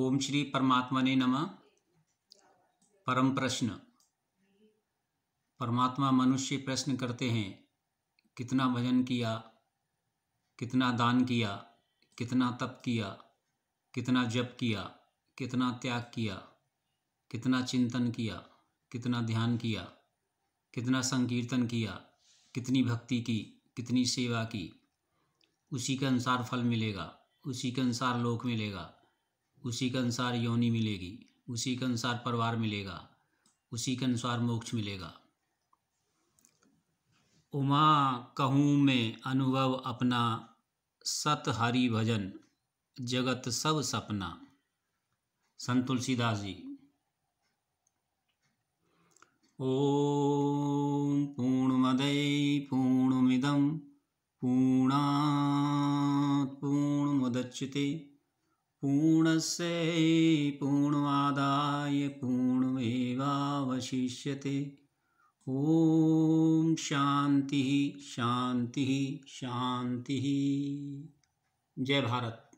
ओम श्री परमात्मा ने नम परम प्रश्न परमात्मा मनुष्य प्रश्न करते हैं कितना भजन किया कितना दान किया कितना तप किया कितना जप किया कितना त्याग किया कितना चिंतन किया कितना ध्यान किया कितना संकीर्तन किया कितनी भक्ति की कितनी सेवा की उसी के अनुसार फल मिलेगा उसी के अनुसार लोक मिलेगा उसी के अनुसार योनि मिलेगी उसी के अनुसार परिवार मिलेगा उसी के अनुसार मोक्ष मिलेगा उमा कहूँ में अनुभव अपना सत हरि भजन जगत सब सपना संत तुलसीदास जी ओम पूर्णमदय पूर्णमिदम पूर्णा मुदच्युते पूर्णस्यै पूर्णमादाय पूर्णमेवावशिष्यते ॐ शान्तिः शान्तिः शान्तिः जय भारत